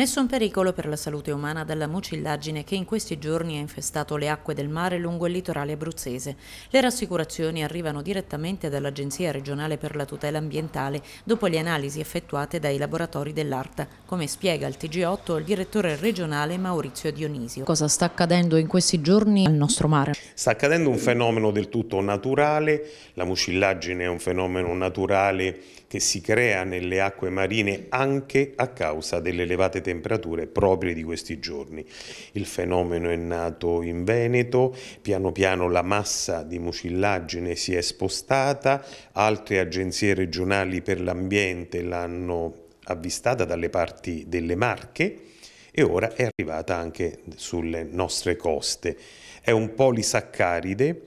Nessun pericolo per la salute umana dalla mucillaggine che in questi giorni ha infestato le acque del mare lungo il litorale abruzzese. Le rassicurazioni arrivano direttamente dall'Agenzia regionale per la tutela ambientale dopo le analisi effettuate dai laboratori dell'ARTA, come spiega il TG8 il direttore regionale Maurizio Dionisio. Cosa sta accadendo in questi giorni al nostro mare? Sta accadendo un fenomeno del tutto naturale, la mucillaggine è un fenomeno naturale che si crea nelle acque marine anche a causa delle elevate temperature temperature proprie di questi giorni. Il fenomeno è nato in Veneto, piano piano la massa di mucillaggine si è spostata, altre agenzie regionali per l'ambiente l'hanno avvistata dalle parti delle Marche e ora è arrivata anche sulle nostre coste. È un polisaccaride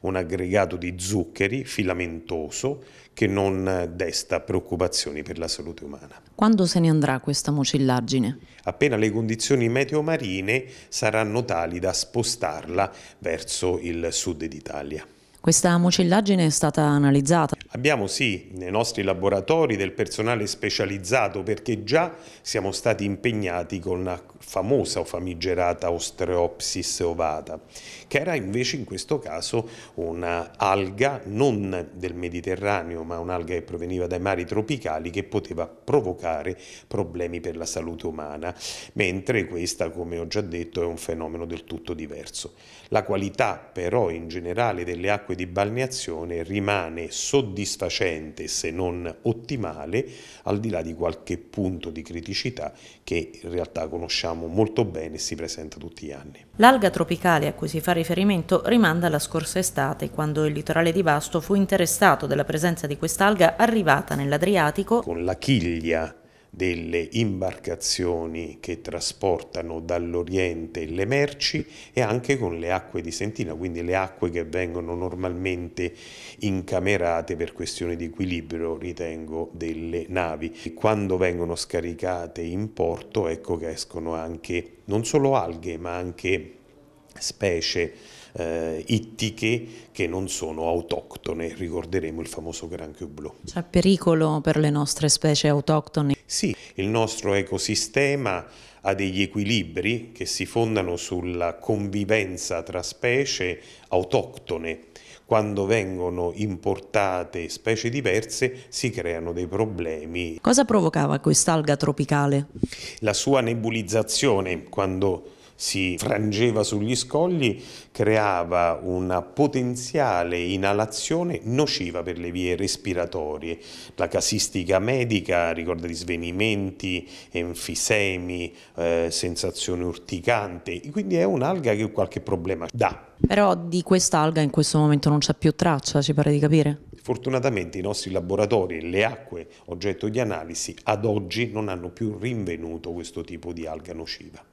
un aggregato di zuccheri filamentoso che non desta preoccupazioni per la salute umana. Quando se ne andrà questa mucillargine? Appena le condizioni meteo marine saranno tali da spostarla verso il sud d'Italia. Questa mucillagine è stata analizzata? Abbiamo sì nei nostri laboratori del personale specializzato perché già siamo stati impegnati con la famosa o famigerata Ostreopsis ovata, che era invece in questo caso un'alga non del Mediterraneo ma un'alga che proveniva dai mari tropicali che poteva provocare problemi per la salute umana, mentre questa come ho già detto è un fenomeno del tutto diverso. La qualità però in generale delle acque di balneazione rimane soddisfatta soddisfacente se non ottimale, al di là di qualche punto di criticità che in realtà conosciamo molto bene e si presenta tutti gli anni. L'alga tropicale a cui si fa riferimento rimanda alla scorsa estate, quando il litorale di Vasto fu interessato della presenza di quest'alga arrivata nell'Adriatico con la chiglia delle imbarcazioni che trasportano dall'Oriente le merci e anche con le acque di sentina, quindi le acque che vengono normalmente incamerate per questione di equilibrio, ritengo, delle navi. E quando vengono scaricate in porto, ecco che escono anche non solo alghe, ma anche specie eh, ittiche che non sono autoctone, ricorderemo il famoso granchio blu. C'è pericolo per le nostre specie autoctone? Sì, il nostro ecosistema ha degli equilibri che si fondano sulla convivenza tra specie autoctone. Quando vengono importate specie diverse si creano dei problemi. Cosa provocava quest'alga tropicale? La sua nebulizzazione, quando si frangeva sugli scogli creava una potenziale inalazione nociva per le vie respiratorie. La casistica medica ricorda di svenimenti, enfisemi, eh, sensazione urticante, quindi è un'alga che qualche problema dà. Però di quest'alga in questo momento non c'è più traccia, ci pare di capire? Fortunatamente i nostri laboratori e le acque oggetto di analisi ad oggi non hanno più rinvenuto questo tipo di alga nociva.